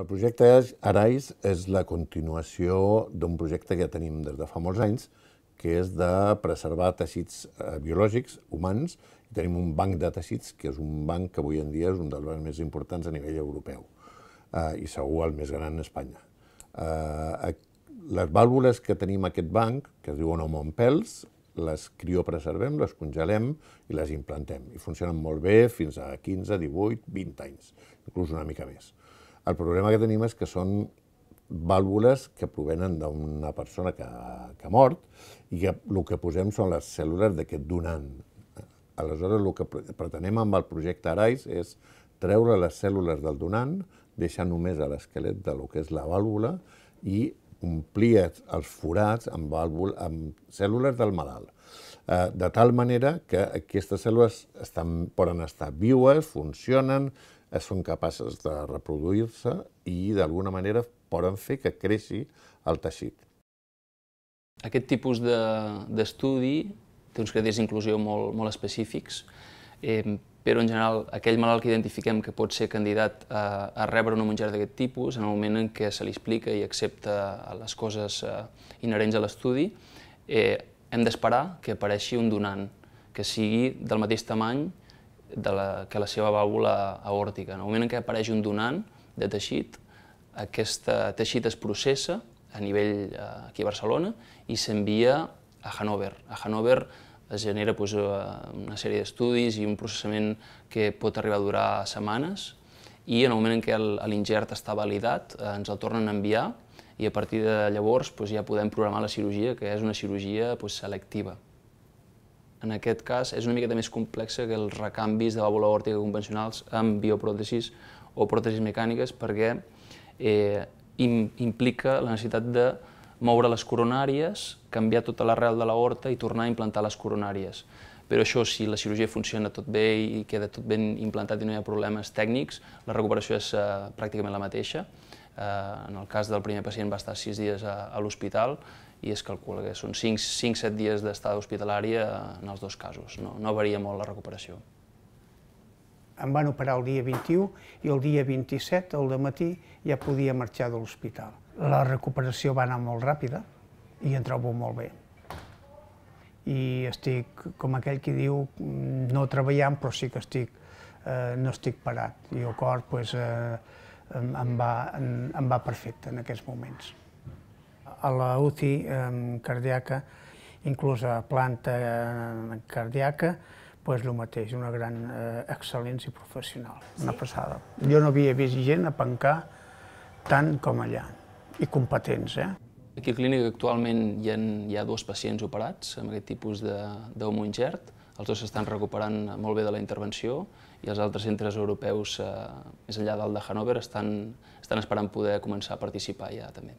el projecte Arais és la continuació d'un projecte que ja tenim des de fa molts anys, que és de preservar teixits eh, biològics humans. Tenim un banc de teixits, que és un banc que avui en dia és un dels bancs més importants a nivell europeu eh, i segur el més gran a Espanya. Eh, les vàlvules que tenim a aquest banc, que es diuen homompels, les criopreservem, les congelem i les implantem. I funcionen molt bé fins a 15, 18, 20 anys, inclús una mica més. El problema que tenim és que són vàlvules que provenen d'una persona que, que ha mort i que el que posem són les cèl·lules d'aquest donant. Aleshores, el que pretenem amb el projecte Arais és treure les cèl·lules del donant, deixar només a l'esquelet del que és la vàlvula i omplir els forats amb, vàlvul, amb cèl·lules del malalt. Eh, de tal manera que aquestes cèl·lules estan, poden estar vives, funcionen, Eh, són capaces de reproduir-se i d'alguna manera poden fer que creixi el teixit. Aquest tipus d'estudi de, té uns criteris d'inclusió molt, molt específics, eh, però en general aquell malalt que identifiquem que pot ser candidat a, a rebre una menjar d'aquest tipus, en el moment en què se li explica i accepta les coses eh, inherents a l'estudi, eh, hem d'esperar que apareixi un donant que sigui del mateix tamany de la, que la seva vàlvula aòrtica. En el moment en què apareix un donant de teixit, aquest teixit es processa a nivell eh, aquí a Barcelona i s'envia a Hannover. A Hannover es genera doncs, una sèrie d'estudis i un processament que pot arribar a durar setmanes i en el moment en què l'ingert està validat eh, ens el tornen a enviar i a partir de llavors doncs, ja podem programar la cirurgia, que és una cirurgia doncs, selectiva en aquest cas és una miqueta més complexa que els recanvis de bola òrtica convencionals amb biopròtesis o pròtesis mecàniques perquè eh, im, implica la necessitat de moure les coronàries, canviar tota l'arrel de l'aorta i tornar a implantar les coronàries. Però això, si la cirurgia funciona tot bé i queda tot ben implantat i no hi ha problemes tècnics, la recuperació és eh, pràcticament la mateixa. Eh, en el cas del primer pacient va estar sis dies a, a l'hospital i es calcula que són 5-7 dies d'estada hospitalària en els dos casos, no, no varia molt la recuperació. Em van operar el dia 21 i el dia 27, al matí, ja podia marxar de l'hospital. La recuperació va anar molt ràpida i em trobo molt bé. I estic, com aquell que diu, no treballant, però sí que estic, eh, no estic parat. I el cor pues, eh, em, va, em va perfecte en aquests moments a la UCI cardíaca, inclús a planta eh, cardíaca, pues el mateix, una gran eh, excel·lència professional, sí. una passada. Jo no havia vist gent a pencar tant com allà, i competents, eh? Aquí a clínica actualment hi ha, hi ha dos pacients operats amb aquest tipus d'homongert. Els dos s'estan recuperant molt bé de la intervenció i els altres centres europeus, eh, més enllà del de Hannover, estan, estan esperant poder començar a participar ja també.